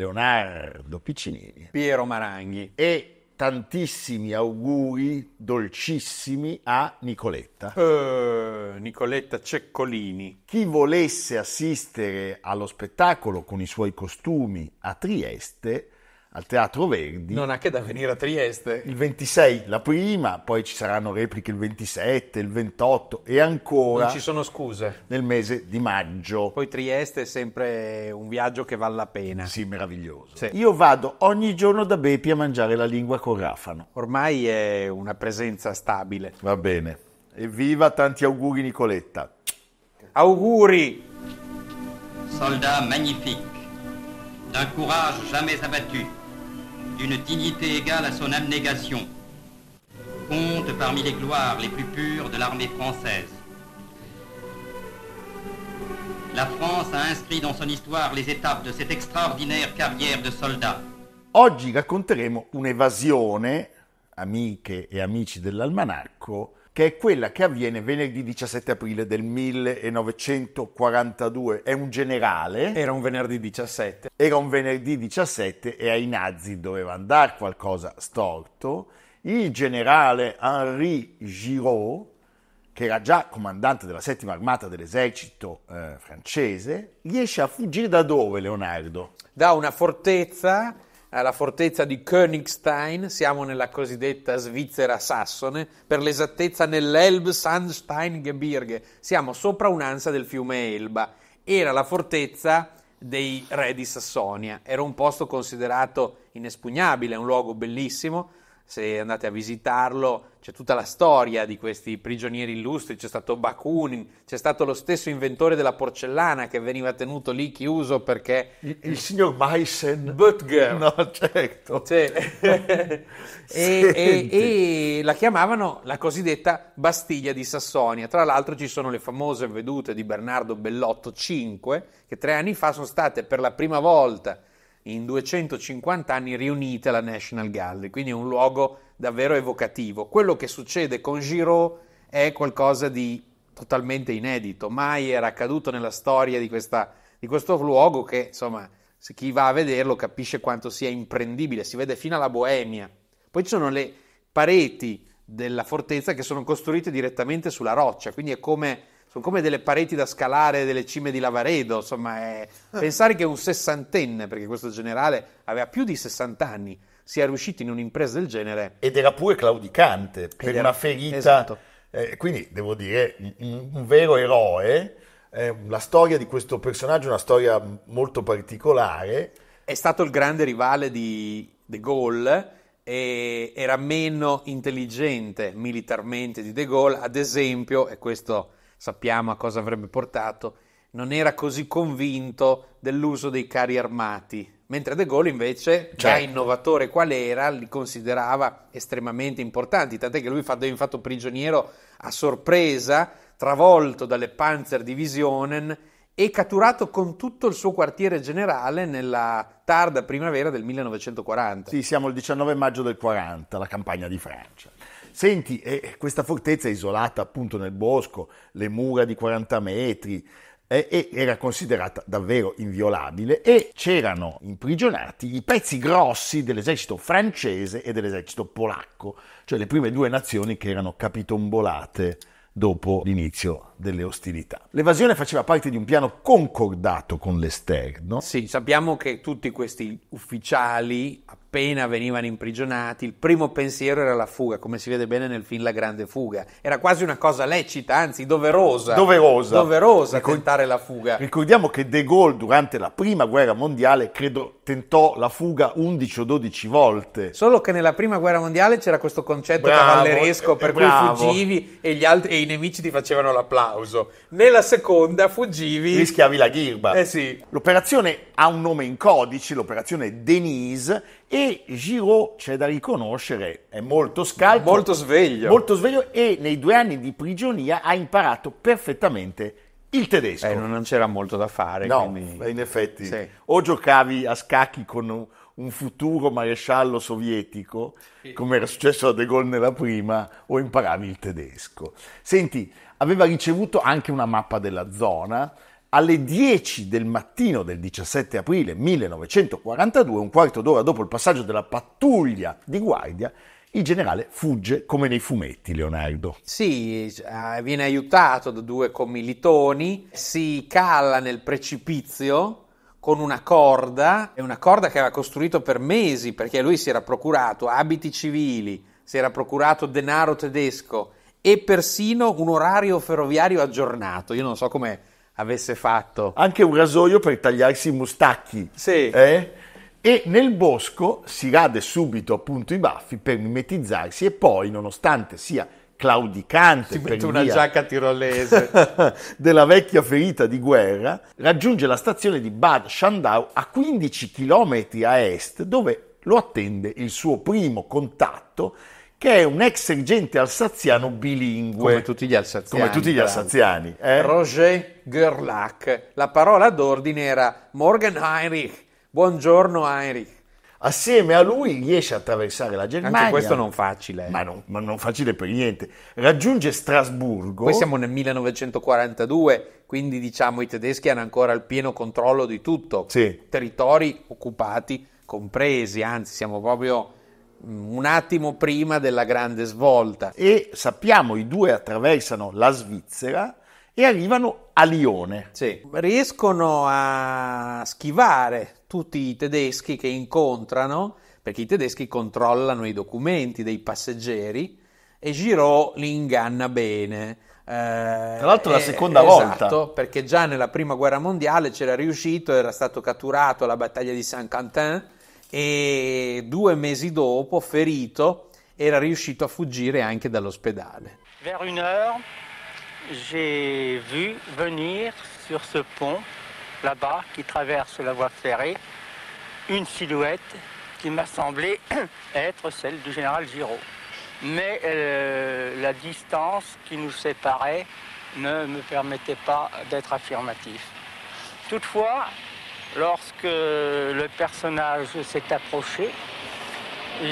Leonardo Piccinini, Piero Maranghi e tantissimi auguri dolcissimi a Nicoletta. Uh, Nicoletta Ceccolini. Chi volesse assistere allo spettacolo con i suoi costumi a Trieste al Teatro Verdi. Non ha che da venire a Trieste. Il 26 la prima, poi ci saranno repliche il 27, il 28 e ancora. Non ci sono scuse. Nel mese di maggio. Poi Trieste è sempre un viaggio che vale la pena. Sì, meraviglioso. Sì. Io vado ogni giorno da Bepi a mangiare la lingua con Rafano. Ormai è una presenza stabile. Va bene. Evviva, tanti auguri Nicoletta. Auguri! Soldat magnifique, d'un courage jamais abattu. d'une dignité égale à son abnégation, compte parmi les gloires les plus pures de l'armée française. La France a inscrit dans son histoire les étapes de cette extraordinaire carrière de soldat. Oggi racconteremo un'evasione, amiche e amici dell'almanacco, che è quella che avviene venerdì 17 aprile del 1942. È un generale. Era un venerdì 17. Era un venerdì 17 e ai nazi doveva andare qualcosa storto. Il generale Henri Giraud, che era già comandante della settima armata dell'esercito eh, francese, riesce a fuggire da dove, Leonardo? Da una fortezza alla fortezza di Königstein, siamo nella cosiddetta Svizzera sassone, per l'esattezza nell'Elb-Sandsteingebirge, siamo sopra un'ansa del fiume Elba. Era la fortezza dei re di Sassonia, era un posto considerato inespugnabile, un luogo bellissimo, se andate a visitarlo, c'è tutta la storia di questi prigionieri illustri, c'è stato Bakunin, c'è stato lo stesso inventore della porcellana che veniva tenuto lì chiuso perché... Il, il signor Meissen. Butger. No, certo. Cioè, e, e, e, la chiamavano la cosiddetta Bastiglia di Sassonia. Tra l'altro ci sono le famose vedute di Bernardo Bellotto V, che tre anni fa sono state per la prima volta in 250 anni riunite alla National Gallery, quindi è un luogo davvero evocativo. Quello che succede con Giraud è qualcosa di totalmente inedito, mai era accaduto nella storia di, questa, di questo luogo che, insomma, se chi va a vederlo capisce quanto sia imprendibile, si vede fino alla Boemia. Poi ci sono le pareti della fortezza che sono costruite direttamente sulla roccia, quindi è come sono come delle pareti da scalare delle cime di Lavaredo, insomma, è... pensare che un sessantenne, perché questo generale aveva più di 60 anni, sia riuscito in un'impresa del genere. Ed era pure claudicante, per era... una ferita. Esatto. Eh, quindi devo dire, un, un vero eroe. Eh, la storia di questo personaggio è una storia molto particolare. È stato il grande rivale di De Gaulle era meno intelligente militarmente di De Gaulle, ad esempio, e questo sappiamo a cosa avrebbe portato, non era così convinto dell'uso dei carri armati, mentre De Gaulle invece, certo. già innovatore qual era, li considerava estremamente importanti, tant'è che lui è fatto prigioniero a sorpresa, travolto dalle Panzer Divisionen e catturato con tutto il suo quartiere generale nella tarda primavera del 1940. Sì, siamo il 19 maggio del 40, la campagna di Francia. Senti, eh, questa fortezza è isolata appunto nel bosco, le mura di 40 metri, eh, era considerata davvero inviolabile e c'erano imprigionati i pezzi grossi dell'esercito francese e dell'esercito polacco, cioè le prime due nazioni che erano capitombolate dopo l'inizio delle ostilità. L'evasione faceva parte di un piano concordato con l'esterno. Sì, sappiamo che tutti questi ufficiali, appena venivano imprigionati, il primo pensiero era la fuga, come si vede bene nel film La Grande Fuga. Era quasi una cosa lecita, anzi doverosa. Doverosa. Doverosa Ricor- tentare la fuga. Ricordiamo che De Gaulle durante la Prima Guerra Mondiale, credo, tentò la fuga 11 o 12 volte. Solo che nella Prima Guerra Mondiale c'era questo concetto bravo, cavalleresco eh, per bravo. cui fuggivi e, altri, e i nemici ti facevano la placa l'applauso, nella seconda fuggivi... Rischiavi la ghirba. Eh sì. L'operazione ha un nome in codice, l'operazione Denise, e Giraud c'è da riconoscere, è molto scalco. Molto sveglio. Molto sveglio e nei due anni di prigionia ha imparato perfettamente il tedesco. Eh, non c'era molto da fare. No, quindi... in effetti. Sì. O giocavi a scacchi con un futuro maresciallo sovietico, come era successo a De Gaulle nella prima, o imparavi il tedesco. Senti, aveva ricevuto anche una mappa della zona. Alle 10 del mattino del 17 aprile 1942, un quarto d'ora dopo il passaggio della pattuglia di guardia, il generale fugge come nei fumetti, Leonardo. Sì, eh, viene aiutato da due commilitoni, si cala nel precipizio con una corda, è una corda che aveva costruito per mesi perché lui si era procurato abiti civili, si era procurato denaro tedesco e persino un orario ferroviario aggiornato. Io non so come avesse fatto. Anche un rasoio per tagliarsi i mustacchi. Sì. Eh? E nel bosco si rade subito appunto i baffi per mimetizzarsi e poi, nonostante sia claudicante si per una giacca tirolese della vecchia ferita di guerra, raggiunge la stazione di Bad Schandau a 15 km a est dove lo attende il suo primo contatto che è un ex dirigente alsaziano bilingue. Come tutti gli alsaziani. Come tutti gli alsaziani. Eh? Roger Gerlach. La parola d'ordine era Morgan Heinrich. Buongiorno Heinrich assieme a lui riesce a attraversare la Germania. Anche questo non facile. Ma, non, ma, non, facile per niente. Raggiunge Strasburgo. Poi siamo nel 1942, quindi diciamo i tedeschi hanno ancora il pieno controllo di tutto. Sì. Territori occupati compresi, anzi siamo proprio Mm, un attimo prima della grande svolta. E sappiamo, i due attraversano la Svizzera e arrivano a Lione. Sì. Riescono a schivare tutti i tedeschi che incontrano, perché i tedeschi controllano i documenti dei passeggeri e Giraud li inganna bene. Eh, Tra l'altro, la eh, seconda esatto, volta. Esatto, perché già nella prima guerra mondiale c'era riuscito, era stato catturato alla battaglia di Saint-Quentin e due mesi dopo, ferito, era riuscito a fuggire anche dall'ospedale. Vers une heure, j'ai vu venir sur ce pont, là-bas, qui traverse la voie ferrée, une silhouette qui m'a semblé être celle du général Giraud. Mais euh, la distance qui nous séparait ne me permettait pas d'être affirmatif. Toutefois, Lorsque le personnage s'est approché,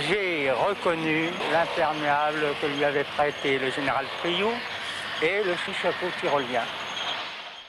j'ai reconnu l'imperméable que lui avait prêté le général Priou et le qui tyrolien.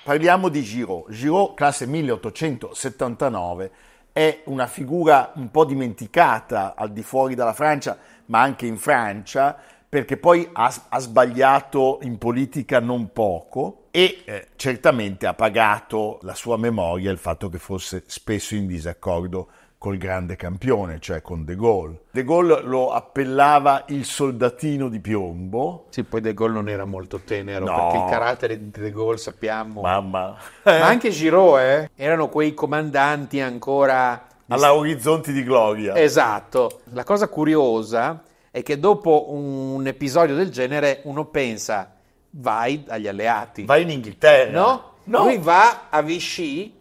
Parliamo di Giraud. Giraud, classe 1879, è una figura un po' dimenticata al di fuori la Francia, ma anche in Francia, perché poi ha, ha sbagliato in politica non poco e eh, certamente ha pagato la sua memoria il fatto che fosse spesso in disaccordo col grande campione, cioè con De Gaulle. De Gaulle lo appellava il soldatino di piombo. Sì, poi De Gaulle non era molto tenero, no. perché il carattere di De Gaulle sappiamo. Mamma. Ma anche Giraud, eh? Erano quei comandanti ancora... Alla Orizzonti di Gloria. Esatto. La cosa curiosa è che dopo un episodio del genere uno pensa, vai agli alleati. Vai in Inghilterra. No? no. Lui va a Vichy,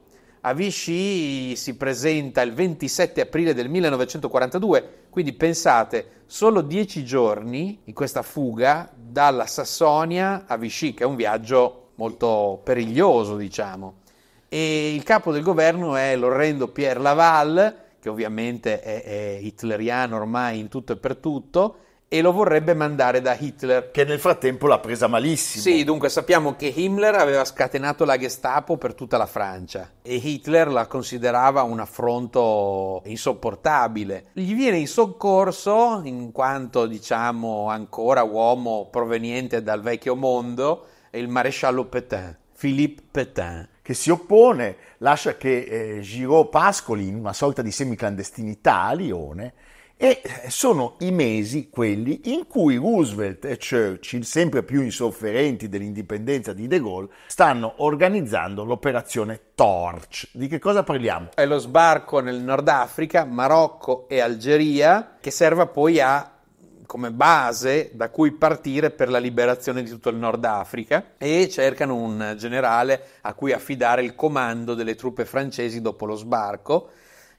a Vichy si presenta il 27 aprile del 1942, quindi pensate, solo dieci giorni in questa fuga dalla Sassonia a Vichy, che è un viaggio molto periglioso, diciamo. E il capo del governo è l'orrendo Pierre Laval, che ovviamente è, è hitleriano ormai in tutto e per tutto, e lo vorrebbe mandare da Hitler. Che nel frattempo l'ha presa malissimo. Sì, dunque sappiamo che Himmler aveva scatenato la Gestapo per tutta la Francia e Hitler la considerava un affronto insopportabile. Gli viene in soccorso, in quanto diciamo ancora uomo proveniente dal vecchio mondo, il maresciallo Petain, Philippe Petain che si oppone, lascia che eh, Giraud pascoli in una sorta di semiclandestinità a Lione e eh, sono i mesi quelli in cui Roosevelt e Churchill, sempre più insofferenti dell'indipendenza di De Gaulle, stanno organizzando l'operazione Torch. Di che cosa parliamo? È lo sbarco nel Nord Africa, Marocco e Algeria, che serva poi a come base da cui partire per la liberazione di tutto il Nord Africa e cercano un generale a cui affidare il comando delle truppe francesi dopo lo sbarco.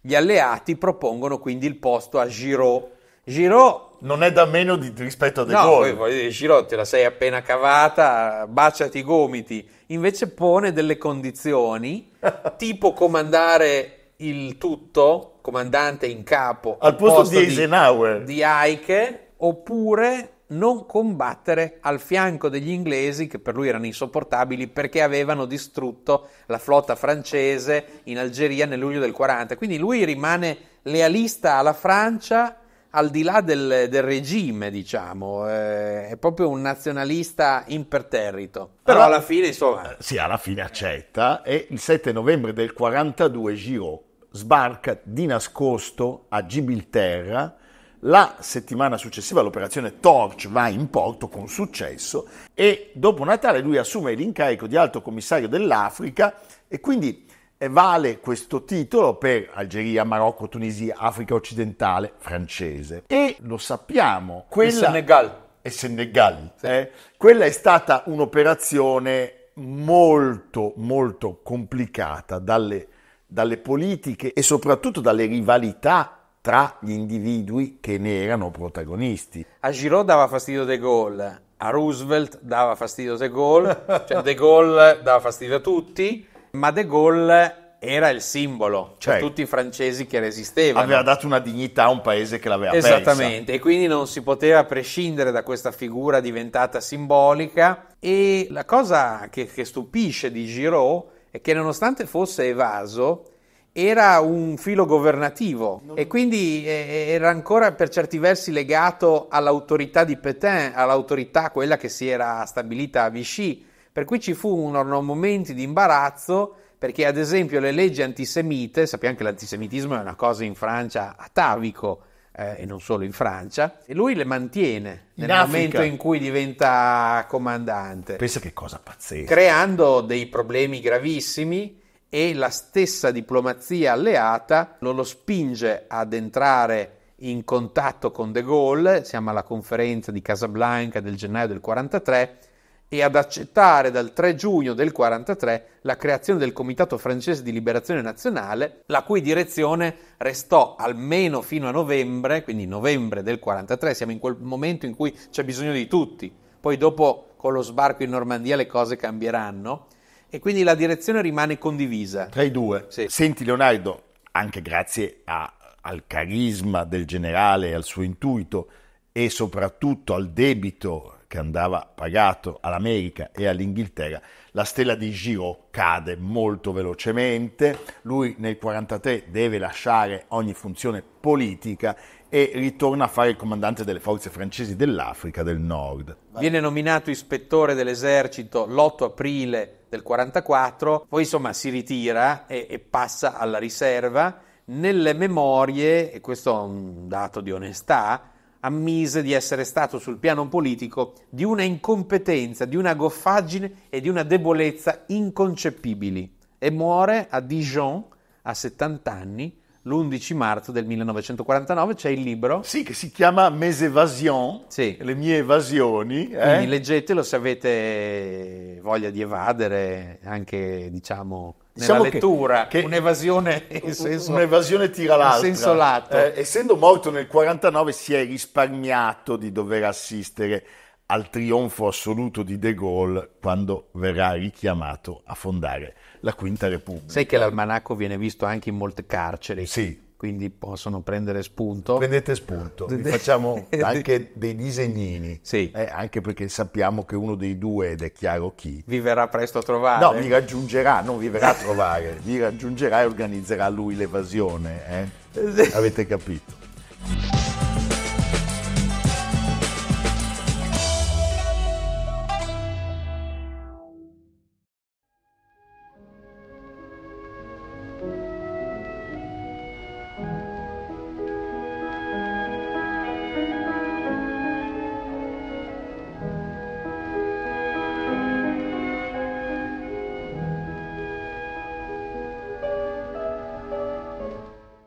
Gli alleati propongono quindi il posto a Giraud. Giraud non è da meno di, rispetto a De Gaulle. No, dire, Giraud te la sei appena cavata, baciati i gomiti. Invece pone delle condizioni, tipo comandare il tutto, comandante in capo, al posto, posto di Eisenhower, di, di Eike, oppure non combattere al fianco degli inglesi che per lui erano insopportabili perché avevano distrutto la flotta francese in Algeria nel luglio del 40. Quindi lui rimane lealista alla Francia al di là del, del regime, diciamo, eh, è proprio un nazionalista imperterrito. Però alla, alla fine, insomma... Eh, sì, alla fine accetta e il 7 novembre del 42 Giraud sbarca di nascosto a Gibilterra la settimana successiva l'operazione Torch va in porto con successo e dopo Natale lui assume l'incarico di alto commissario dell'Africa e quindi eh, vale questo titolo per Algeria, Marocco, Tunisia, Africa occidentale, francese. E lo sappiamo, quella... Senegal. E Senegal. Sì. Eh, quella è stata un'operazione molto, molto complicata dalle, dalle politiche e soprattutto dalle rivalità tra gli individui che ne erano protagonisti. A Giraud dava fastidio De Gaulle, a Roosevelt dava fastidio De Gaulle, cioè De Gaulle dava fastidio a tutti, ma De Gaulle era il simbolo, cioè certo. tutti i francesi che resistevano. Aveva dato una dignità a un paese che l'aveva Esattamente. Esattamente, e quindi non si poteva prescindere da questa figura diventata simbolica. E la cosa che, che stupisce di Giraud è che nonostante fosse evaso, era un filo governativo e quindi eh, eh, era ancora per certi versi legato all'autorità di Petain, all'autorità quella che si era stabilita a Vichy, per cui ci furono momenti di imbarazzo perché ad esempio le leggi antisemite, sappiamo che l'antisemitismo è una cosa in Francia atavico, eh, e non solo in Francia, e lui le mantiene in nel Africa. momento in cui diventa comandante. Pensa che cosa pazzesca. Creando dei problemi gravissimi e la stessa diplomazia alleata lo spinge ad entrare in contatto con De Gaulle, siamo alla conferenza di Casablanca del gennaio del 43, e ad accettare dal 3 giugno del 43 la creazione del Comitato francese di liberazione nazionale, la cui direzione restò almeno fino a novembre, quindi novembre del 43, siamo in quel momento in cui c'è bisogno di tutti. Poi dopo con lo sbarco in Normandia le cose cambieranno e quindi la direzione rimane condivisa. Tra i due. Sì. Senti Leonardo, anche grazie a, al carisma del generale, al suo intuito e soprattutto al debito che andava pagato all'America e all'Inghilterra, la stella di Giro cade molto velocemente, lui nel 1943 deve lasciare ogni funzione politica e ritorna a fare il comandante delle forze francesi dell'Africa del Nord. Viene nominato ispettore dell'esercito l'8 aprile del 44, poi insomma si ritira e, e passa alla riserva. Nelle memorie, e questo è un dato di onestà, ammise di essere stato sul piano politico di una incompetenza, di una goffaggine e di una debolezza inconcepibili e muore a Dijon a 70 anni l'11 marzo del 1949 c'è il libro. Sì, che si chiama Mes Evasions, sì. le mie evasioni. Eh? leggetelo se avete voglia di evadere anche, diciamo, nella diciamo lettura, che, che un'evasione in senso, un'evasione tira l'altra. In senso lato. Eh, essendo morto nel 49 si è risparmiato di dover assistere al trionfo assoluto di De Gaulle quando verrà richiamato a fondare la Quinta Repubblica. Sai che l'almanacco viene visto anche in molte carceri. Sì. Quindi possono prendere spunto. Prendete spunto, vi facciamo anche dei disegnini. Sì. Eh, anche perché sappiamo che uno dei due, ed è chiaro chi. Vi verrà presto a trovare. No, vi raggiungerà, non vi verrà a trovare, vi raggiungerà e organizzerà lui l'evasione. Eh? Avete capito?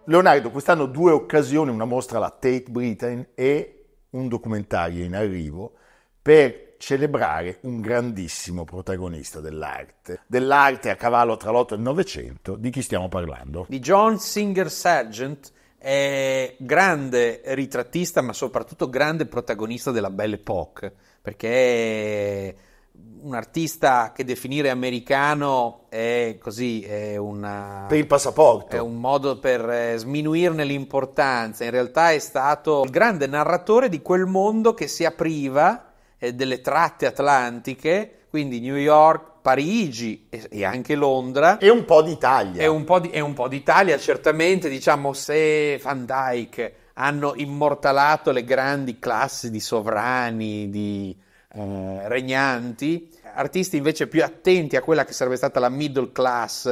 Leonardo, quest'anno due occasioni, una mostra alla Tate Britain e un documentario in arrivo per celebrare un grandissimo protagonista dell'arte, dell'arte a cavallo tra l'Otto e il Novecento, di chi stiamo parlando? Di John Singer Sargent, eh, grande ritrattista ma soprattutto grande protagonista della Belle Époque, perché un artista che definire americano è così, è una, Per il passaporto. È un modo per eh, sminuirne l'importanza. In realtà è stato il grande narratore di quel mondo che si apriva eh, delle tratte atlantiche, quindi New York, Parigi e, anche Londra. E un po' d'Italia. E un po, di, e un po' d'Italia, certamente, diciamo, se Van Dyke hanno immortalato le grandi classi di sovrani, di eh, regnanti, artisti invece più attenti a quella che sarebbe stata la middle class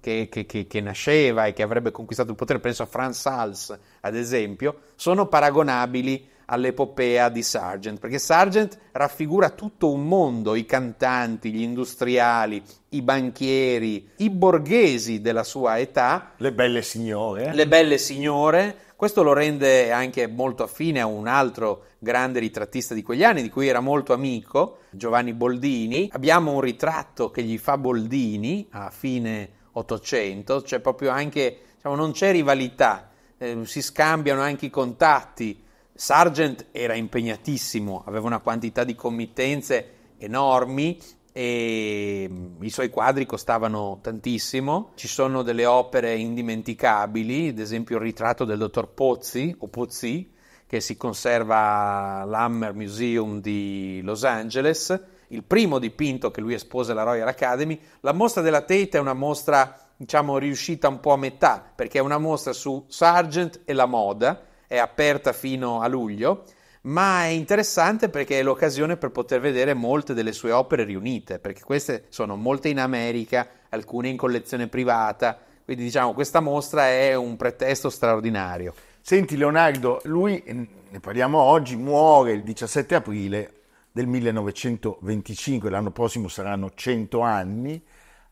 che, che, che, che, nasceva e che avrebbe conquistato il potere, penso a Franz Hals ad esempio, sono paragonabili all'epopea di Sargent, perché Sargent raffigura tutto un mondo, i cantanti, gli industriali, i banchieri, i borghesi della sua età. Le belle signore. Eh? Le belle signore. Questo lo rende anche molto affine a un altro grande ritrattista di quegli anni, di cui era molto amico, Giovanni Boldini. Abbiamo un ritratto che gli fa Boldini a fine Ottocento, c'è proprio anche, diciamo, non c'è rivalità, eh, si scambiano anche i contatti Sargent era impegnatissimo, aveva una quantità di committenze enormi e mm, i suoi quadri costavano tantissimo. Ci sono delle opere indimenticabili, ad esempio il ritratto del dottor Pozzi o Pozzi che si conserva all'Hammer Museum di Los Angeles, il primo dipinto che lui espose alla Royal Academy. La mostra della Tate è una mostra, diciamo, riuscita un po' a metà, perché è una mostra su Sargent e la moda, è aperta fino a luglio, ma è interessante perché è l'occasione per poter vedere molte delle sue opere riunite, perché queste sono molte in America, alcune in collezione privata, quindi diciamo questa mostra è un pretesto straordinario. Senti Leonardo, lui, mm, ne parliamo oggi, muore il 17 aprile del 1925, l'anno prossimo saranno 100 anni,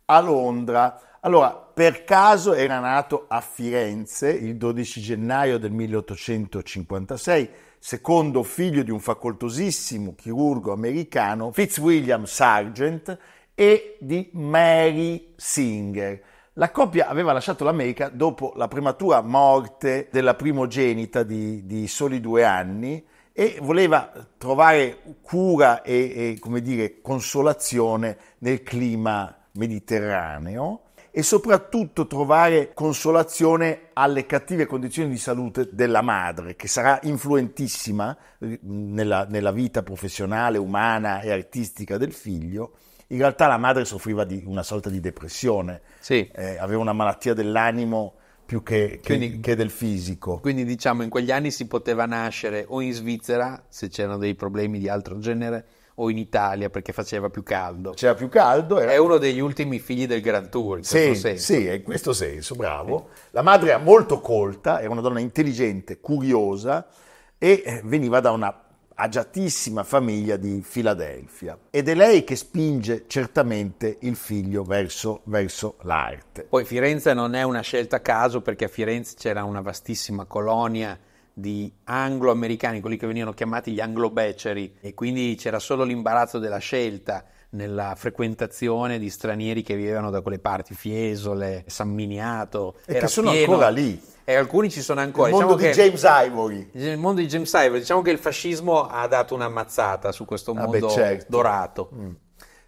a Londra allora, per caso era nato a Firenze il 12 gennaio del 1856, secondo figlio di un facoltosissimo chirurgo americano, Fitzwilliam Sargent, e di Mary Singer. La coppia aveva lasciato l'America dopo la prematura morte della primogenita di, di soli due anni e voleva trovare cura e, e dire, consolazione nel clima mediterraneo e soprattutto trovare consolazione alle cattive condizioni di salute della madre, che sarà influentissima eh, nella, nella vita professionale, umana e artistica del figlio. In realtà la madre soffriva di una sorta di depressione, sì. eh, aveva una malattia dell'animo più che, quindi, che, del fisico. Quindi diciamo in quegli anni si poteva nascere o in Svizzera, se c'erano dei problemi di altro genere, o in Italia perché faceva più caldo. C'era più caldo. Era... È uno degli ultimi figli del Grand Tour, in sì, questo senso. Sì, in questo senso, bravo. La madre era molto colta, era una donna intelligente, curiosa e eh, veniva da una agiatissima famiglia di Filadelfia ed è lei che spinge certamente il figlio verso, verso, l'arte. Poi Firenze non è una scelta a caso perché a Firenze c'era una vastissima colonia di anglo-americani, quelli che venivano chiamati gli anglo-beceri, e quindi c'era solo l'imbarazzo della scelta nella frequentazione di stranieri che vivevano da quelle parti, Fiesole, San Miniato. E che sono pieno, ancora lì. E alcuni ci sono ancora. Il mondo diciamo di che, James Ivory. Il mondo di James Ivory. Diciamo che il fascismo ha dato una mazzata su questo mondo ah beh, certo. dorato. Mm.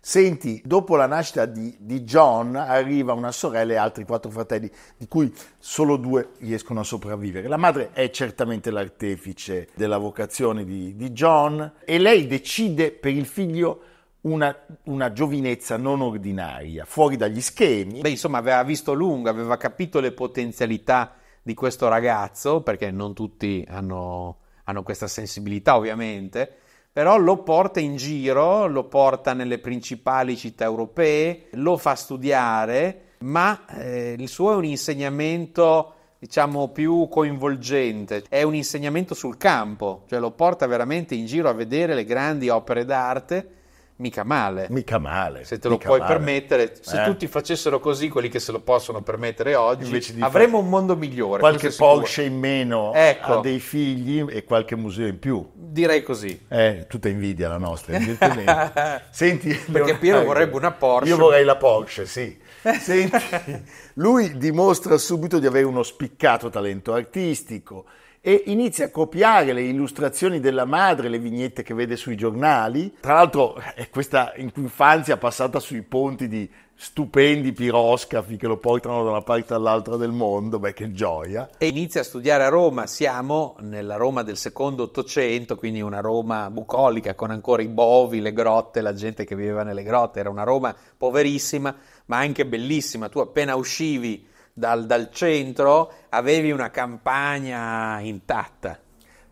Senti, dopo la nascita di, di, John arriva una sorella e altri quattro fratelli, di cui solo due riescono a sopravvivere. La madre è certamente l'artefice della vocazione di, di John e lei decide per il figlio una, una, giovinezza non ordinaria, fuori dagli schemi. Beh, insomma, aveva visto lungo, aveva capito le potenzialità di questo ragazzo, perché non tutti hanno, hanno questa sensibilità ovviamente però lo porta in giro, lo porta nelle principali città europee, lo fa studiare, ma eh, il suo è un insegnamento diciamo più coinvolgente, è un insegnamento sul campo, cioè lo porta veramente in giro a vedere le grandi opere d'arte mica male. Mica male. Se te lo puoi male. permettere, se eh? tutti facessero così, quelli che se lo possono permettere oggi, avremmo un mondo migliore. Qualche Porsche in meno ecco. a dei figli e qualche museo in più. Direi così. Eh, tutta invidia la nostra, evidentemente. Senti, perché Piero vorrebbe una Porsche. Io vorrei la Porsche, sì. Senti, lui dimostra subito di avere uno spiccato talento artistico e inizia a copiare le illustrazioni della madre, le vignette che vede sui giornali. Tra l'altro è eh, questa infanzia passata sui ponti di stupendi piroscafi che lo portano da una parte all'altra del mondo, beh che gioia. E inizia a studiare a Roma, siamo nella Roma del secondo Ottocento, quindi una Roma bucolica con ancora i bovi, le grotte, la gente che viveva nelle grotte, era una Roma poverissima ma anche bellissima, tu appena uscivi dal, dal centro avevi una campagna intatta.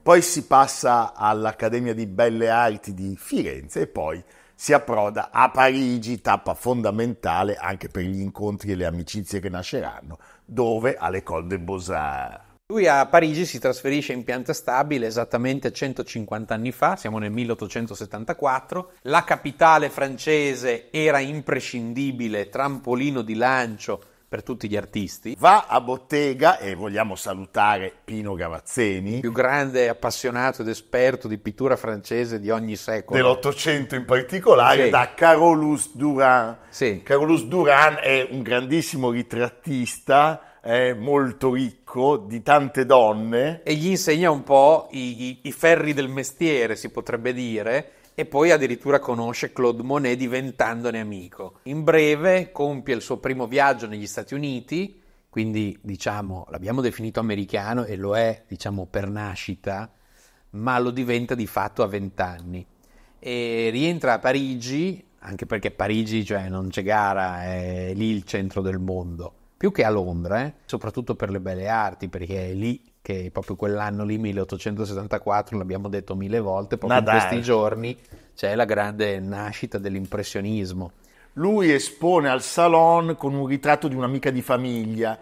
Poi si passa all'Accademia di Belle Arti di Firenze e poi si approda a Parigi, tappa fondamentale anche per gli incontri e le amicizie che nasceranno, dove all'École des Beaux-Arts. Lui a Parigi si trasferisce in pianta stabile esattamente 150 anni fa, siamo nel 1874. La capitale francese era imprescindibile, trampolino di lancio per tutti gli artisti. Va a bottega e vogliamo salutare Pino Gavazzeni, il più grande appassionato ed esperto di pittura francese di ogni secolo. Dell'Ottocento in particolare, sì. da Carolus Duran. Sì. Carolus Duran è un grandissimo ritrattista. Eh, molto ricco di tante donne e gli insegna un po' i, i, i ferri del mestiere, si potrebbe dire, e poi addirittura conosce Claude Monet diventandone amico. In breve compie il suo primo viaggio negli Stati Uniti, quindi diciamo l'abbiamo definito americano e lo è diciamo per nascita, ma lo diventa di fatto a 20 anni. E rientra a Parigi, anche perché Parigi cioè, non c'è gara, è lì il centro del mondo, più che a Londra, eh? soprattutto per le belle arti, perché è lì che proprio quell'anno lì, 1874, l'abbiamo detto mille volte, proprio Nadal. in questi giorni c'è la grande nascita dell'impressionismo. Lui espone al Salon con un ritratto di un'amica di famiglia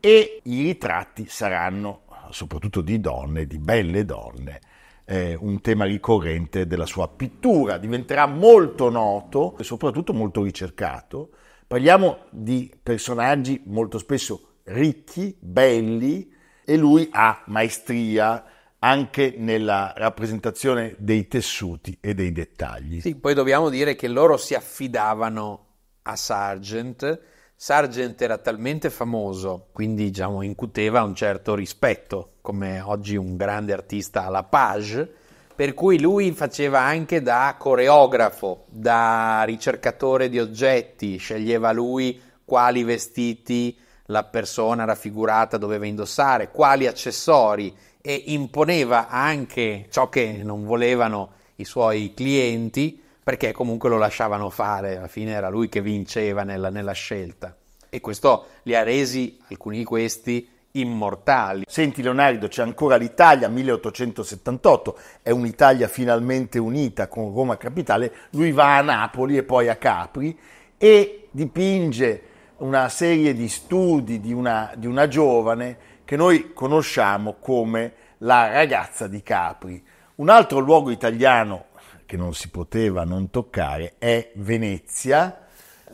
e i ritratti saranno, soprattutto di donne, di belle donne, eh, un tema ricorrente della sua pittura. Diventerà molto noto e soprattutto molto ricercato. Parliamo di personaggi molto spesso ricchi, belli, e lui ha maestria anche nella rappresentazione dei tessuti e dei dettagli. Sì, poi dobbiamo dire che loro si affidavano a Sargent. Sargent era talmente famoso, quindi diciamo incuteva un certo rispetto, come oggi un grande artista alla page, per cui lui faceva anche da coreografo, da ricercatore di oggetti, sceglieva lui quali vestiti la persona raffigurata doveva indossare, quali accessori e imponeva anche ciò che non volevano i suoi clienti perché comunque lo lasciavano fare, alla fine era lui che vinceva nella, nella scelta e questo li ha resi, alcuni di questi, immortali. Senti Leonardo, c'è ancora l'Italia, 1878, è un'Italia finalmente unita con Roma capitale, lui va a Napoli e poi a Capri e dipinge una serie di studi di una, di una giovane che noi conosciamo come la ragazza di Capri. Un altro luogo italiano che non si poteva non toccare è Venezia.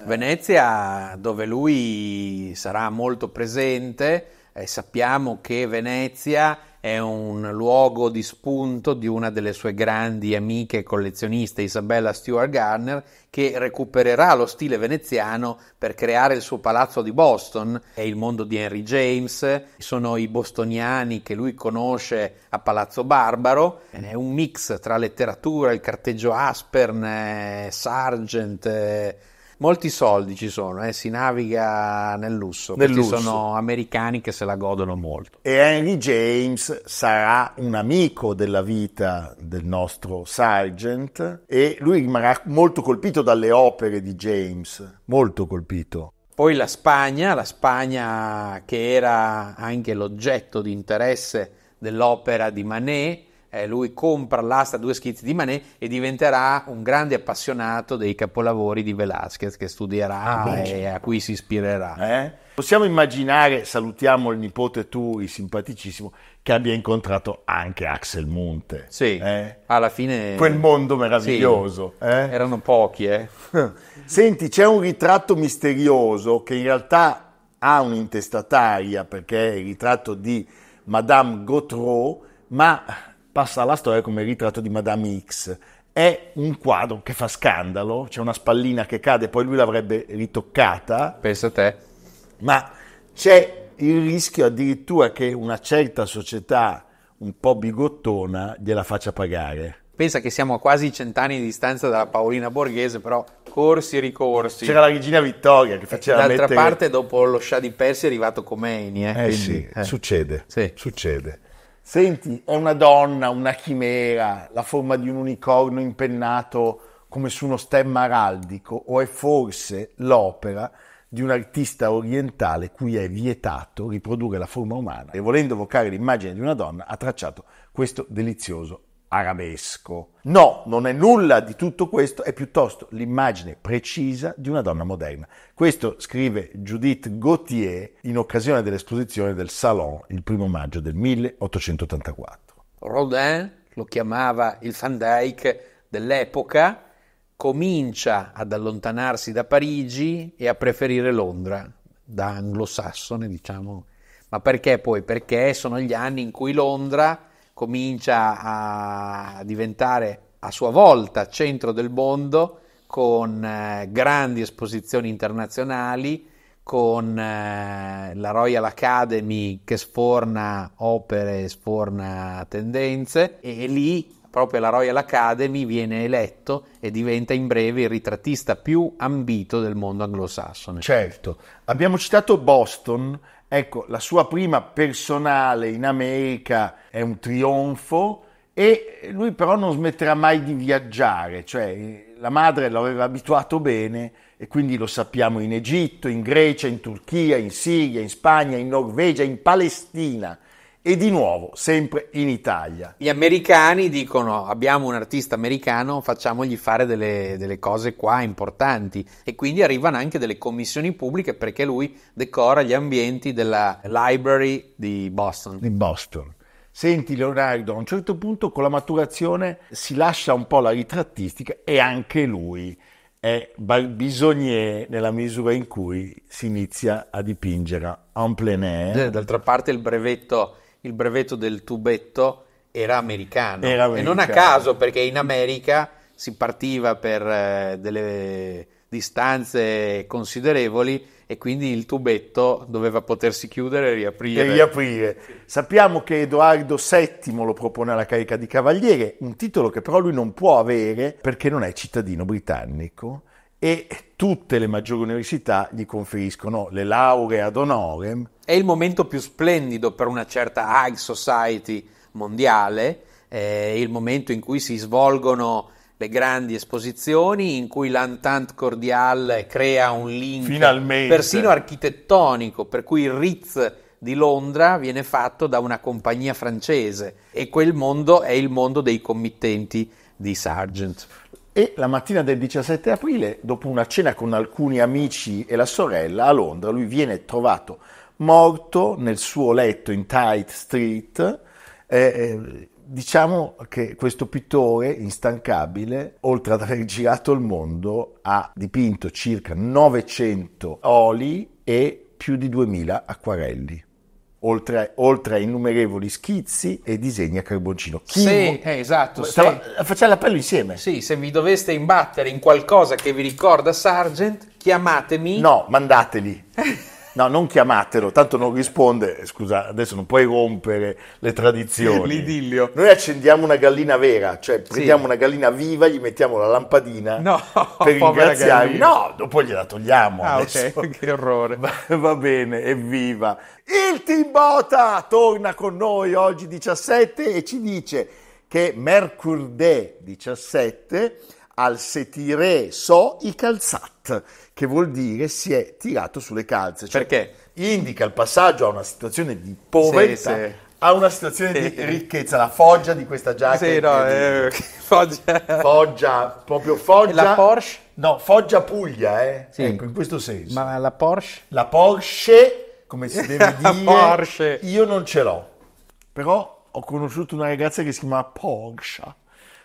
Venezia dove lui sarà molto presente eh, sappiamo che Venezia è un luogo di spunto di una delle sue grandi amiche collezioniste, Isabella Stewart Garner, che recupererà lo stile veneziano per creare il suo palazzo di Boston. È il mondo di Henry James, sono i bostoniani che lui conosce a Palazzo Barbaro. È un mix tra letteratura, il carteggio Aspern, eh, Sargent. Eh, molti soldi ci sono, eh, si naviga nel lusso. Nel lusso. sono americani che se la godono molto. E Henry James sarà un amico della vita del nostro sergeant e lui rimarrà molto colpito dalle opere di James, molto colpito. Poi la Spagna, la Spagna che era anche l'oggetto di interesse dell'opera di Manet, eh, lui compra l'asta due schizzi di Manet e diventerà un grande appassionato dei capolavori di Velázquez che studierà ah, e a cui si ispirerà. Eh? Possiamo immaginare, salutiamo il nipote Turi, simpaticissimo, che abbia incontrato anche Axel Monte. Sì, eh? alla fine... Quel mondo meraviglioso. Sì, eh? erano pochi, eh? Senti, c'è un ritratto misterioso che in realtà ha un'intestataria perché è il ritratto di Madame Gautreau, ma passa alla storia come il ritratto di Madame X. È un quadro che fa scandalo, c'è una spallina che cade, poi lui l'avrebbe ritoccata. Pensa a te. Ma c'è il rischio addirittura che una certa società un po' bigottona gliela faccia pagare. Pensa che siamo a quasi cent'anni di distanza dalla Paolina Borghese, però corsi e ricorsi. C'era la regina Vittoria che faceva D'altra mettere... parte dopo lo scià di Persia è arrivato Khomeini. Eh, eh quindi, sì, eh. succede, sì. succede. Senti, è una donna, una chimera, la forma di un unicorno impennato come su uno stemma araldico o è forse l'opera di un artista orientale cui è vietato riprodurre la forma umana e volendo evocare l'immagine di una donna ha tracciato questo delizioso arabesco. No, non è nulla di tutto questo, è piuttosto l'immagine precisa di una donna moderna. Questo scrive Judith Gauthier in occasione dell'esposizione del Salon il primo maggio del 1884. Rodin lo chiamava il Van Dyck dell'epoca, comincia ad allontanarsi da Parigi e a preferire Londra, da anglosassone diciamo. Ma perché poi? Perché sono gli anni in cui Londra comincia a diventare a sua volta centro del mondo con eh, grandi esposizioni internazionali, con eh, la Royal Academy che sforna opere, sforna tendenze e lì proprio la Royal Academy viene eletto e diventa in breve il ritrattista più ambito del mondo anglosassone. Certo, abbiamo citato Boston Ecco, la sua prima personale in America è un trionfo e lui però non smetterà mai di viaggiare, cioè la madre lo aveva abituato bene e quindi lo sappiamo in Egitto, in Grecia, in Turchia, in Siria, in Spagna, in Norvegia, in Palestina. E di nuovo, sempre in Italia. Gli americani dicono abbiamo un artista americano, facciamogli fare delle, delle cose qua importanti e quindi arrivano anche delle commissioni pubbliche perché lui decora gli ambienti della library di Boston. Di Boston. Senti Leonardo, a un certo punto con la maturazione si lascia un po' la ritrattistica e anche lui è bisognier nella misura in cui si inizia a dipingere en plein air. D'altra parte il brevetto il brevetto del tubetto era americano. Era americano. E non a caso, perché in America si partiva per eh, delle distanze considerevoli e quindi il tubetto doveva potersi chiudere e riaprire. E riaprire. Sappiamo che Edoardo VII lo propone alla carica di cavaliere, un titolo che però lui non può avere perché non è cittadino britannico e tutte le maggiori università gli conferiscono le lauree ad honorem. È il momento più splendido per una certa high society mondiale, è il momento in cui si svolgono le grandi esposizioni, in cui l'Entente Cordiale crea un link Finalmente. persino architettonico, per cui il Ritz di Londra viene fatto da una compagnia francese e quel mondo è il mondo dei committenti di Sargent. E la mattina del 17 aprile, dopo una cena con alcuni amici e la sorella a Londra, lui viene trovato morto nel suo letto in Tite Street. Eh, diciamo che questo pittore instancabile, oltre ad aver girato il mondo, ha dipinto circa 900 oli e più di 2000 acquarelli oltre a, oltre a, innumerevoli schizzi e disegni a carboncino. Chi sì, eh, esatto. Stava, sì. Facciamo l'appello insieme. Sì, se vi doveste imbattere in qualcosa che vi ricorda Sargent, chiamatemi. No, mandateli. No, non chiamatelo, tanto non risponde. Eh, scusa, adesso non puoi rompere le tradizioni. L'idillio. Noi accendiamo una gallina vera, cioè prendiamo sì. una gallina viva, gli mettiamo la lampadina no, per ringraziarli. No, dopo gliela togliamo. Ah, adesso. ok, che orrore. Va, va bene, evviva. Il Timbota torna con noi oggi 17 e ci dice che mercoledì 17 al Setire so i calzat che vuol dire si è tirato sulle calze. Cioè Perché? Indica il passaggio a una situazione di povertà. Sì, sì. a una situazione di ricchezza, la foggia di questa giacca. Sì, no, eh, foggia. Foggia, proprio foggia. La Porsche? No, foggia Puglia, eh. Ecco, in questo senso. Ma la Porsche? La Porsche, come si deve dire. La Porsche. Io non ce l'ho. Però ho conosciuto una ragazza che si chiama Porsche.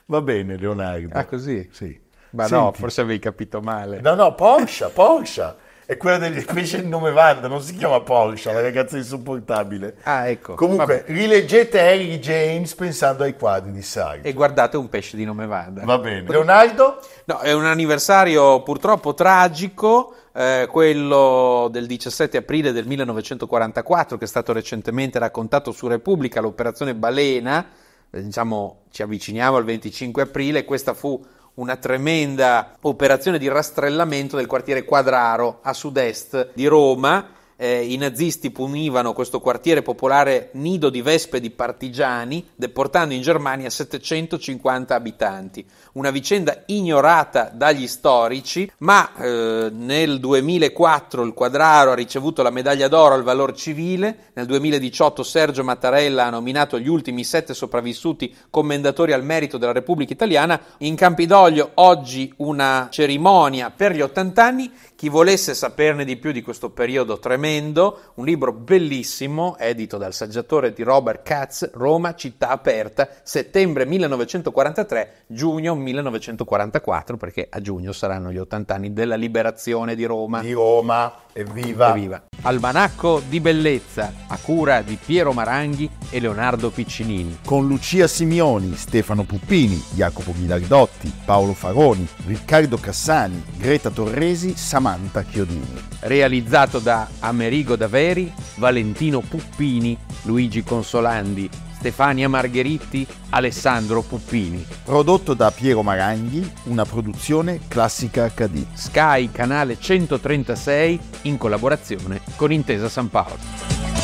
Va bene, Leonardo. Ah, così? Sì. Ma Senti. no, forse avevi capito male. No, no, Porsche, Porsche. È quella del, invece il nome Vanda, non si chiama Porsche, la ragazza insopportabile. Ah, ecco. Comunque, Vabbè. rileggete Harry James pensando ai quadri di Sartre. E guardate un pesce di nome Vanda. Va bene. Leonardo? No, è un anniversario purtroppo tragico, eh, quello del 17 aprile del 1944, che è stato recentemente raccontato su Repubblica, l'operazione Balena. Eh, diciamo, ci avviciniamo al 25 aprile, questa fu una tremenda operazione di rastrellamento del quartiere Quadraro a sud-est di Roma eh, i nazisti punivano questo quartiere popolare nido di vespe di partigiani, deportando in Germania 750 abitanti. Una vicenda ignorata dagli storici, ma eh, nel 2004 il Quadraro ha ricevuto la medaglia d'oro al valor civile, nel 2018 Sergio Mattarella ha nominato gli ultimi sette sopravvissuti commendatori al merito della Repubblica Italiana. In Campidoglio oggi una cerimonia per gli 80 anni. Chi volesse saperne di più di questo periodo tremendo, tremendo, un libro bellissimo, edito dal saggiatore di Robert Katz, Roma, città aperta, settembre 1943, giugno 1944, perché a giugno saranno gli 80 anni della liberazione di Roma. Di Roma, evviva! evviva. Almanacco di bellezza, a cura di Piero Maranghi e Leonardo Piccinini. Con Lucia Simioni, Stefano Puppini, Jacopo Ghilardotti, Paolo Faroni, Riccardo Cassani, Greta Torresi, Samantha Chiodini. Realizzato da America Amerigo Daveri, Valentino Puppini, Luigi Consolandi, Stefania Margheritti, Alessandro Puppini. Prodotto da Piero Maranghi, una produzione classica HD. Sky Canale 136 in collaborazione con Intesa San Paolo.